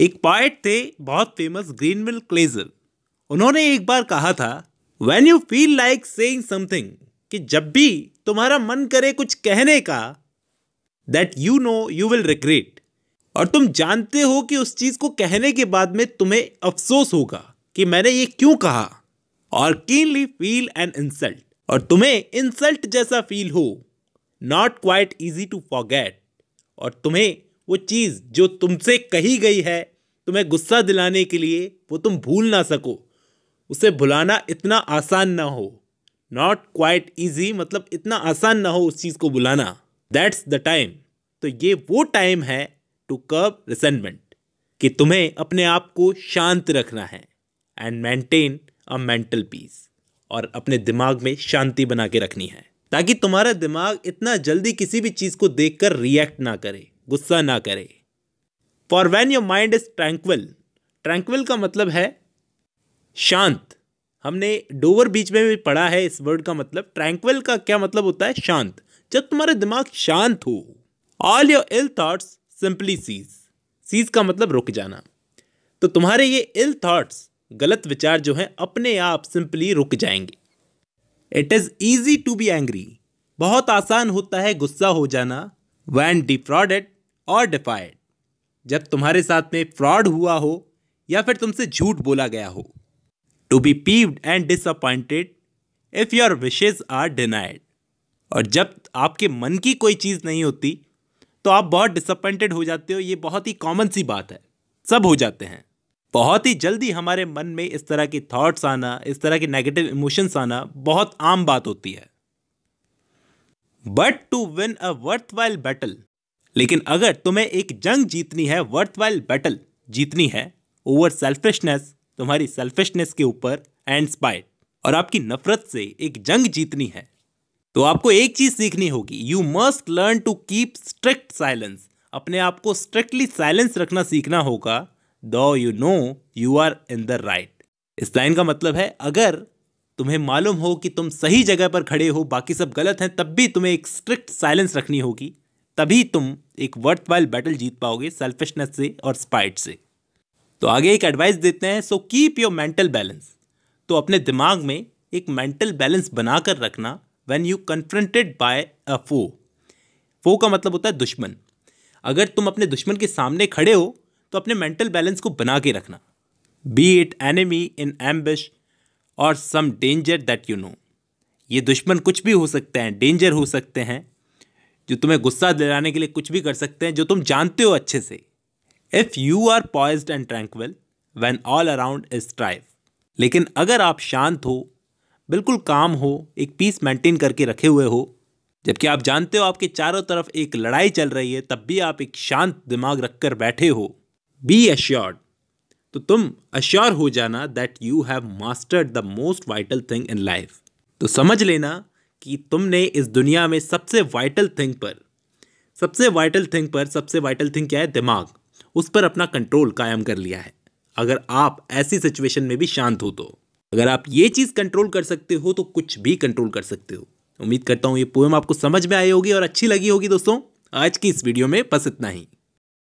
एक पॉइट थे बहुत फेमस ग्रीनविल क्लेजर उन्होंने एक बार कहा था when you feel like saying something कि जब भी तुम्हारा मन करे कुछ कहने का that you know you will regret और तुम जानते हो कि उस चीज़ को कहने के बाद में तुम्हें अफसोस होगा कि मैंने ये क्यों कहा और कीनली फील एन इंसल्ट और तुम्हें इंसल्ट जैसा फील हो not quite easy to forget और तुम्हें वो चीज़ जो तुमसे कही गई है तुम्हें गुस्सा दिलाने के लिए वो तुम भूल ना सको उसे भुलाना इतना आसान ना हो नॉट क्वाइट ईजी मतलब इतना आसान ना हो उस चीज़ को बुलाना दैट्स द टाइम तो ये वो टाइम है टू कर्व रिसेंटमेंट कि तुम्हें अपने आप को शांत रखना है and maintain a mental peace और अपने दिमाग में शांति बना के रखनी है ताकि तुम्हारा दिमाग इतना जल्दी किसी भी चीज़ को देखकर रिएक्ट ना करे गुस्सा ना करे for when your mind is tranquil tranquil का मतलब है शांत हमने डोवर बीच में भी पढ़ा है इस वर्ड का मतलब ट्रैंक्वल का क्या मतलब होता है शांत जब तुम्हारा दिमाग शांत हो all your ill thoughts simply cease cease का मतलब रुक जाना तो तुम्हारे ये इल थाट्स गलत विचार जो हैं अपने आप सिंपली रुक जाएंगे it is easy to be angry बहुत आसान होता है गुस्सा हो जाना वैन डिफ्रॉडेड और डिफाइड जब तुम्हारे साथ में फ्रॉड हुआ हो या फिर तुमसे झूठ बोला गया हो to be peeved and disappointed if your wishes are denied और जब आपके मन की कोई चीज़ नहीं होती तो आप बहुत डिसअपॉइंटेड हो जाते हो ये बहुत ही कॉमन सी बात है सब हो जाते हैं बहुत ही जल्दी हमारे मन में इस तरह की थॉट्स आना इस तरह के नेगेटिव इमोशंस आना बहुत आम बात होती है but to win a worthwhile battle लेकिन अगर तुम्हें एक जंग जीतनी है वाइल बैटल जीतनी है ओवर सेल्फिशनेस तुम्हारी सेल्फिशनेस के ऊपर एंड स्पाइट और आपकी नफरत से एक जंग जीतनी है तो आपको एक चीज सीखनी होगी you must learn to keep strict silence अपने आप को स्ट्रिक्टली साइलेंस रखना सीखना होगा though you know you are in the right इस लाइन का मतलब है अगर तुम्हें मालूम हो कि तुम सही जगह पर खड़े हो बाकी सब गलत हैं तब भी तुम्हें एक स्ट्रिक्ट साइलेंस रखनी होगी तभी तुम एक वर्थ वाइल बैटल जीत पाओगे सेल्फिशनेस से और स्पाइट से तो आगे एक एडवाइस देते हैं so keep your mental balance तो अपने दिमाग में एक मेंटल बैलेंस बनाकर रखना when you confronted by a foe foe का मतलब होता है दुश्मन अगर तुम अपने दुश्मन के सामने खड़े हो तो अपने मेंटल बैलेंस को बना के रखना be it enemy in ambush or some danger that you know ये दुश्मन कुछ भी हो सकते हैं डेंजर हो सकते हैं जो तुम्हें गुस्सा दिलाने के लिए कुछ भी कर सकते हैं जो तुम जानते हो अच्छे से if you are poised and tranquil when all around is strife लेकिन अगर आप शांत हो बिल्कुल काम हो एक पीस मेंटेन करके रखे हुए हो जबकि आप जानते हो आपके चारों तरफ एक लड़ाई चल रही है तब भी आप एक शांत दिमाग रखकर बैठे हो बी अश्योर्ड तो तुम अश्योर हो जाना that you have mastered the most vital thing in life तो समझ लेना कि तुमने इस दुनिया में सबसे वाइटल थिंग पर सबसे वाइटल थिंग पर सबसे वाइटल थिंग क्या है दिमाग उस पर अपना कंट्रोल कायम कर लिया है अगर आप ऐसी सिचुएशन में भी शांत हो तो अगर आप ये चीज़ कंट्रोल कर सकते हो तो कुछ भी कंट्रोल कर सकते हो उम्मीद करता हूँ ये पोएम आपको समझ में आई होगी और अच्छी लगी होगी दोस्तों आज की इस वीडियो में बस इतना ही